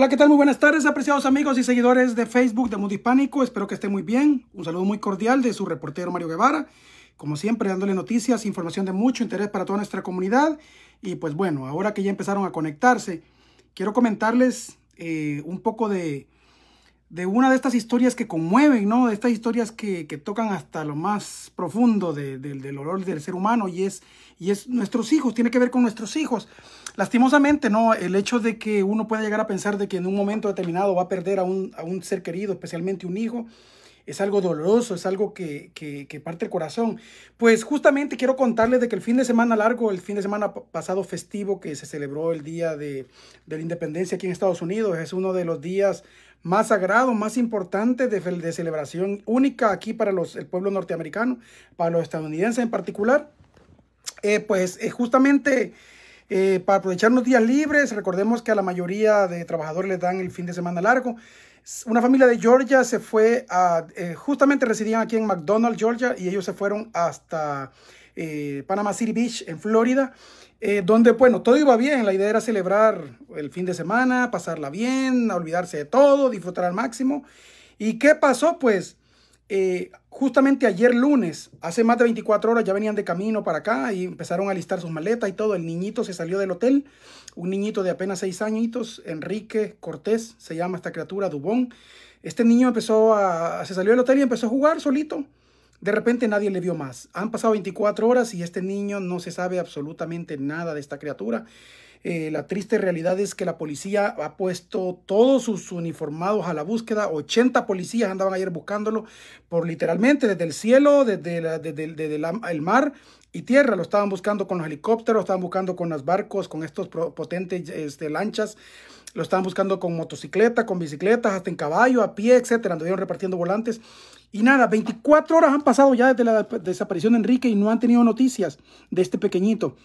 Hola, ¿qué tal? Muy buenas tardes, apreciados amigos y seguidores de Facebook de Mundo Hispánico. Espero que estén muy bien. Un saludo muy cordial de su reportero Mario Guevara. Como siempre, dándole noticias, información de mucho interés para toda nuestra comunidad. Y pues bueno, ahora que ya empezaron a conectarse, quiero comentarles eh, un poco de de una de estas historias que conmueven, ¿no? De estas historias que, tocan hasta lo más profundo del dolor del ser humano y es, y es nuestros hijos, tiene que ver con nuestros hijos. Lastimosamente, ¿no? El hecho de que uno pueda llegar a pensar de que en un momento determinado va a perder a un, ser querido, especialmente un hijo, es algo doloroso, es algo que, parte el corazón. Pues justamente quiero contarles de que el fin de semana largo, el fin de semana pasado festivo que se celebró el Día de, de la Independencia aquí en Estados Unidos, es uno de los días más sagrado, más importante de, celebración única aquí para los, el pueblo norteamericano, para los estadounidenses en particular. Eh, pues eh, justamente eh, para aprovechar unos días libres, recordemos que a la mayoría de trabajadores les dan el fin de semana largo. Una familia de Georgia se fue a, justamente residían aquí en McDonald's, Georgia, y ellos se fueron hasta Panama City Beach, en Florida. Eh, donde, bueno, todo iba bien, la idea era celebrar el fin de semana, pasarla bien, olvidarse de todo, disfrutar al máximo. ¿Y qué pasó? Pues eh, justamente ayer lunes, hace más de 24 horas, ya venían de camino para acá y empezaron a listar sus maletas y todo. El niñito se salió del hotel, un niñito de apenas seis añitos, Enrique Cortés, se llama esta criatura, Dubón. Este niño empezó a, se salió del hotel y empezó a jugar solito. De repente nadie le vio más. Han pasado 24 horas y este niño no se sabe absolutamente nada de esta criatura. Eh, la triste realidad es que la policía ha puesto todos sus uniformados a la búsqueda. 80 policías andaban ayer buscándolo por literalmente desde el cielo, desde, el mar y tierra. Lo estaban buscando con los helicópteros, lo estaban buscando con los barcos, con estos potentes este, lanchas. Lo estaban buscando con motocicleta, con bicicletas, hasta en caballo, a pie, etcétera. Anduvieron repartiendo volantes. Y nada, 24 horas han pasado ya desde la desaparición de Enrique y no han tenido noticias de este pequeñito.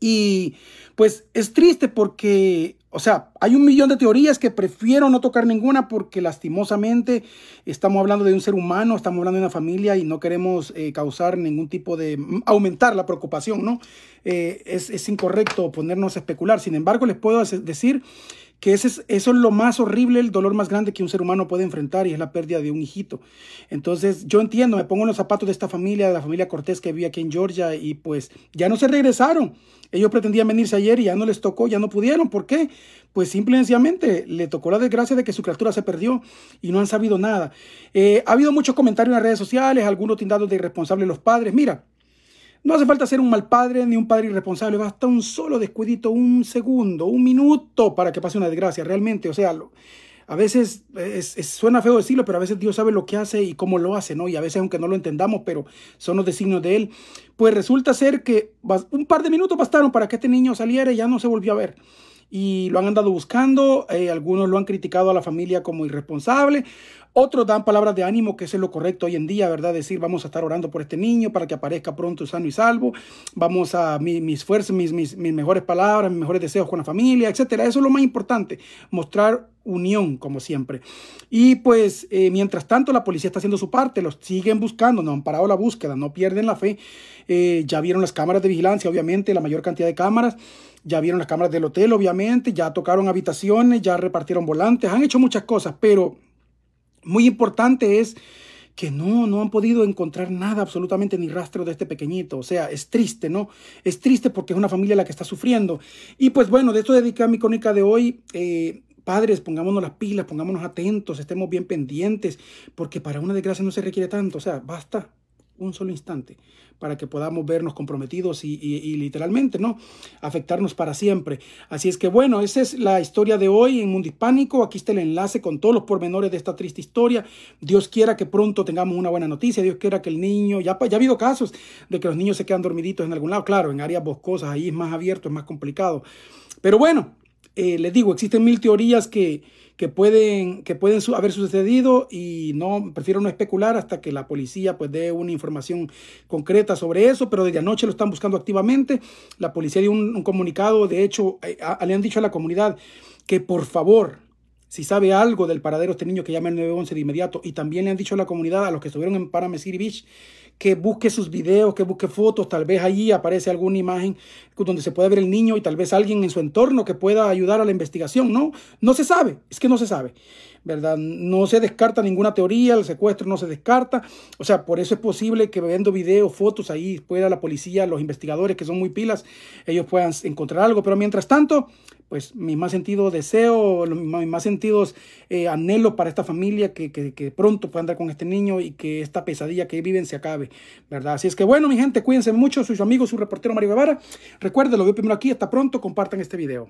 Y pues es triste porque, o sea, hay un millón de teorías que prefiero no tocar ninguna porque lastimosamente estamos hablando de un ser humano, estamos hablando de una familia y no queremos eh, causar ningún tipo de, mm, aumentar la preocupación, ¿no? Eh, es incorrecto ponernos a especular. Sin embargo, les puedo decir que ese es, eso es lo más horrible, el dolor más grande que un ser humano puede enfrentar y es la pérdida de un hijito. Entonces yo entiendo, me pongo en los zapatos de esta familia, de la familia Cortés que vive aquí en Georgia y pues ya no se regresaron. Ellos pretendían venirse ayer y ya no les tocó, ya no pudieron. ¿Por qué? Pues simplemente le tocó la desgracia de que su criatura se perdió y no han sabido nada. Eh, ha habido muchos comentarios en las redes sociales, algunos tindados de irresponsables los padres. Mira, no hace falta ser un mal padre ni un padre irresponsable, basta un solo descuidito, un segundo, un minuto para que pase una desgracia, realmente. O sea, a veces suena feo decirlo, pero a veces Dios sabe lo que hace y cómo lo hace, ¿no? Y a veces aunque no lo entendamos, pero son los designios de Él. Pues resulta ser que un par de minutos bastaron para que este niño saliera y ya no se volvió a ver y lo han andado buscando. Eh, algunos lo han criticado a la familia como irresponsable. Otros dan palabras de ánimo, que es lo correcto hoy en día, ¿verdad? Decir, vamos a estar orando por este niño para que aparezca pronto sano y salvo. Vamos a mis fuerzas, mis, mis, mejores palabras, mis mejores deseos con la familia, etcétera. Eso es lo más importante, mostrar unión, como siempre. Y pues, eh, mientras tanto, la policía está haciendo su parte, los siguen buscando, no han parado la búsqueda, no pierden la fe. Eh, ya vieron las cámaras de vigilancia, obviamente, la mayor cantidad de cámaras ya vieron las cámaras del hotel, obviamente, ya tocaron habitaciones, ya repartieron volantes, han hecho muchas cosas, pero muy importante es que no, no han podido encontrar nada, absolutamente ni rastro de este pequeñito. O sea, es triste, ¿no? Es triste porque es una familia la que está sufriendo. Y pues bueno, de esto dedica mi crónica de hoy. Eh, padres, pongámonos las pilas, pongámonos atentos, estemos bien pendientes, porque para una desgracia no se requiere tanto. O sea, basta, un solo instante, para que podamos vernos comprometidos y, literalmente, ¿no? Afectarnos para siempre. Así es que bueno, esa es la historia de hoy en Mundo Hispánico. Aquí está el enlace con todos los pormenores de esta triste historia. Dios quiera que pronto tengamos una buena noticia. Dios quiera que el niño, ya, ya ha habido casos de que los niños se quedan dormiditos en algún lado. Claro, en áreas boscosas, ahí es más abierto, es más complicado. Pero bueno, eh, les digo, existen mil teorías que, pueden, que pueden haber sucedido y no, prefiero no especular hasta que la policía pues dé una información concreta sobre eso, pero desde anoche lo están buscando activamente. La policía dio un, comunicado, de hecho, eh, le han dicho a la comunidad que por favor si sabe algo del paradero de este niño, que llame el 911 de inmediato. Y también le han dicho a la comunidad, a los que estuvieron en Parameciri Beach, que busque sus videos, que busque fotos, tal vez allí aparece alguna imagen donde se pueda ver el niño y tal vez alguien en su entorno que pueda ayudar a la investigación, ¿no? No se sabe, es que no se sabe, ¿verdad? No se descarta ninguna teoría, el secuestro no se descarta, o sea, por eso es posible que viendo videos, fotos, ahí pueda la policía, los investigadores que son muy pilas, ellos puedan encontrar algo, pero mientras tanto, pues mi más sentido deseo, mis más sentidos anhelos eh, anhelo para esta familia que, pronto pueda andar con este niño y que esta pesadilla que viven se acabe, ¿verdad? Así es que bueno, mi gente, cuídense mucho, sus amigos, su reportero Mario Guevara. Recuerden, lo veo primero aquí, hasta pronto, compartan este video.